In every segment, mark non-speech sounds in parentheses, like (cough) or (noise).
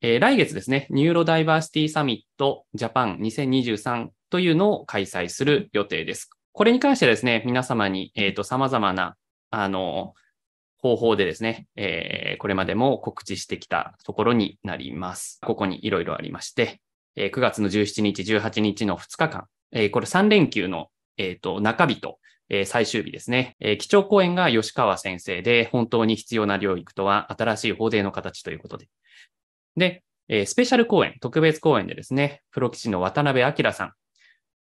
えー、来月ですね、ニューロダイバーシティサミットジャパン2023というのを開催する予定です。これに関してですね、皆様に、えっ、ー、と、様々な、あの、方法でですね、えー、これまでも告知してきたところになります。ここにいろいろありまして、えー、9月の17日、18日の2日間、えー、これ3連休の、えっ、ー、と、中日と、えー、最終日ですね、えー。基調講演が吉川先生で、本当に必要な領域とは新しい法廷の形ということで、で、えー、スペシャル公演、特別公演でですね、プロ棋士の渡辺明さん。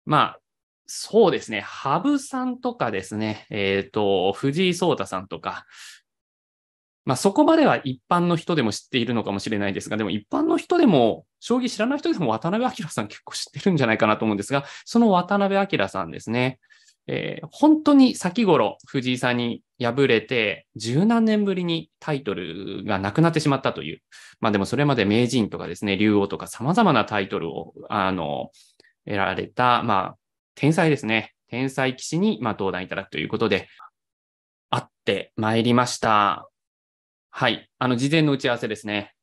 まあ、そうですね、羽生さんとかですね、えっ、ー、と、藤井聡太さんとか、まあ、そこまでは一般の人でも知っているのかもしれないですが、でも一般の人でも、将棋知らない人でも渡辺明さん結構知ってるんじゃないかなと思うんですが、その渡辺明さんですね。えー、本当に先頃藤井さんに敗れて、十何年ぶりにタイトルがなくなってしまったという。まあでもそれまで名人とかですね、竜王とか様々なタイトルを、あの、得られた、まあ、天才ですね。天才棋士に、まあ、登壇いただくということで、会ってまいりました。はい。あの、事前の打ち合わせですね。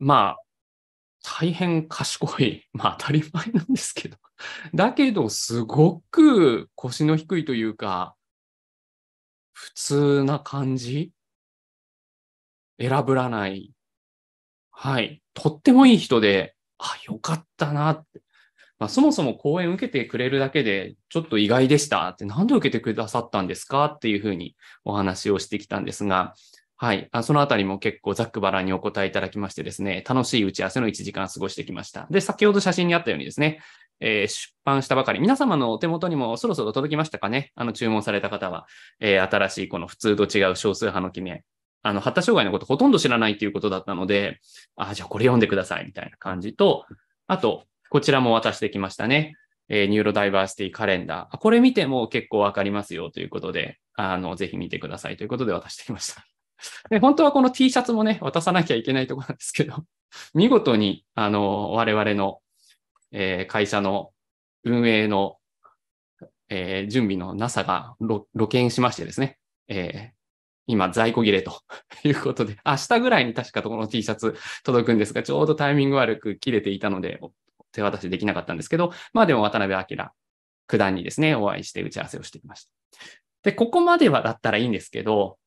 まあ、大変賢い。(laughs) まあ、当たり前なんですけど。だけど、すごく腰の低いというか、普通な感じ選ぶらない。はい。とってもいい人で、あ、よかったなって。まあ、そもそも講演受けてくれるだけで、ちょっと意外でしたって、なんで受けてくださったんですかっていうふうにお話をしてきたんですが、はい。あそのあたりも結構ざっくばらにお答えいただきましてですね、楽しい打ち合わせの1時間過ごしてきました。で、先ほど写真にあったようにですね、えー、出版したばかり。皆様のお手元にもそろそろ届きましたかねあの、注文された方は、えー、新しいこの普通と違う少数派の君へ。あの、発達障害のことほとんど知らないということだったので、あ、じゃあこれ読んでくださいみたいな感じと、あと、こちらも渡してきましたね。えー、ニューロダイバーシティカレンダー。これ見ても結構わかりますよということで、あの、ぜひ見てくださいということで渡してきました。(laughs) で本当はこの T シャツもね、渡さなきゃいけないところなんですけど、見事に、あの、我々のえー、会社の運営の、えー、準備のなさが露見しましてですね、えー、今在庫切れと (laughs) いうことで、明日ぐらいに確かとこの T シャツ届くんですが、ちょうどタイミング悪く切れていたので、手渡しできなかったんですけど、まあでも渡辺明九段にですね、お会いして打ち合わせをしてきました。で、ここまではだったらいいんですけど、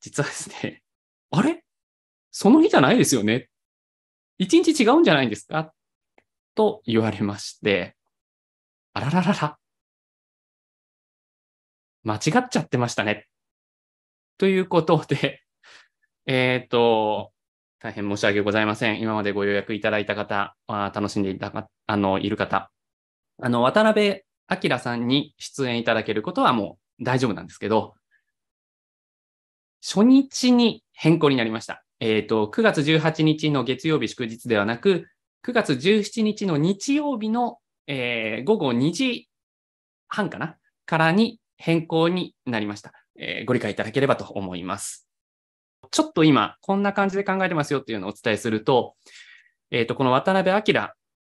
実はですね、あれその日じゃないですよね一日違うんじゃないんですかっと言われまして、あらららら、間違っちゃってましたね。ということで、(laughs) えっ、ー、と、大変申し訳ございません。今までご予約いただいた方、あ楽しんでいたか、あの、いる方、あの、渡辺明さんに出演いただけることはもう大丈夫なんですけど、初日に変更になりました。えっ、ー、と、9月18日の月曜日祝日ではなく、9月17日の日曜日の、えー、午後2時半かなからに変更になりました、えー、ご理解いただければと思います。ちょっと今、こんな感じで考えてますよっていうのをお伝えすると、えっ、ー、と、この渡辺明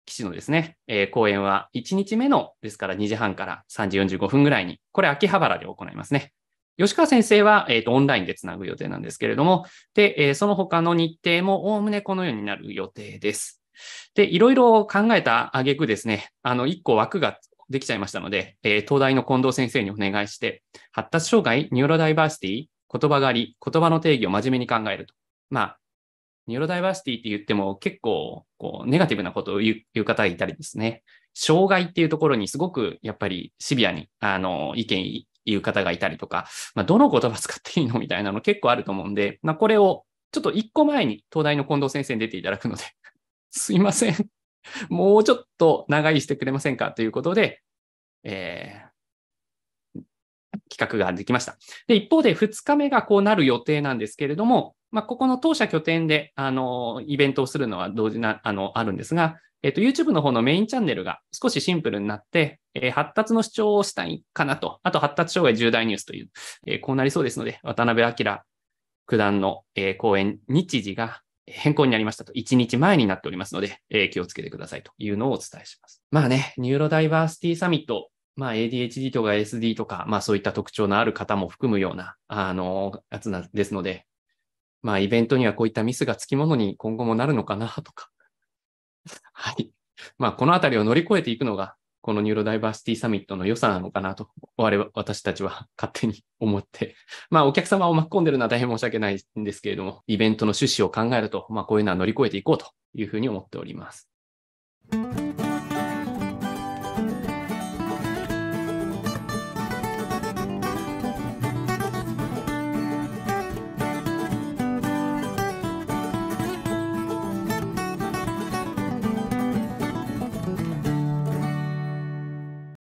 騎士のですね、えー、講演は1日目の、ですから2時半から3時45分ぐらいに、これ秋葉原で行いますね。吉川先生は、えーとオンラインでつなぐ予定なんですけれども、で、えー、その他の日程もおおむねこのようになる予定です。で、いろいろ考えた挙句ですね、あの、一個枠ができちゃいましたので、えー、東大の近藤先生にお願いして、発達障害、ニューロダイバーシティ、言葉狩り、言葉の定義を真面目に考えると。まあ、ニューロダイバーシティって言っても結構、こう、ネガティブなことを言う方がいたりですね、障害っていうところにすごくやっぱりシビアに、あの、意見言う方がいたりとか、まあ、どの言葉使っていいのみたいなの結構あると思うんで、まあ、これをちょっと一個前に東大の近藤先生に出ていただくので、すいません。もうちょっと長居してくれませんかということで、えー、企画ができました。で、一方で2日目がこうなる予定なんですけれども、まあ、ここの当社拠点で、あの、イベントをするのは同時な、あの、あるんですが、えっ、と、YouTube の方のメインチャンネルが少しシンプルになって、えー、発達の主張をしたいかなと、あと発達障害重大ニュースという、えこうなりそうですので、渡辺明九段の、え講演、日時が変更になりましたと、1日前になっておりますので、えー、気をつけてくださいというのをお伝えします。まあね、ニューロダイバーシティサミット、まあ ADHD とか SD とか、まあそういった特徴のある方も含むような、あの、やつなですので、まあイベントにはこういったミスがつきものに今後もなるのかなとか。はい。まあこのあたりを乗り越えていくのが、このニューロダイバーシティサミットの良さなのかなと、我々、私たちは (laughs) 勝手に思って、(laughs) まあお客様を巻き込んでるのは大変申し訳ないんですけれども、イベントの趣旨を考えると、まあこういうのは乗り越えていこうというふうに思っております。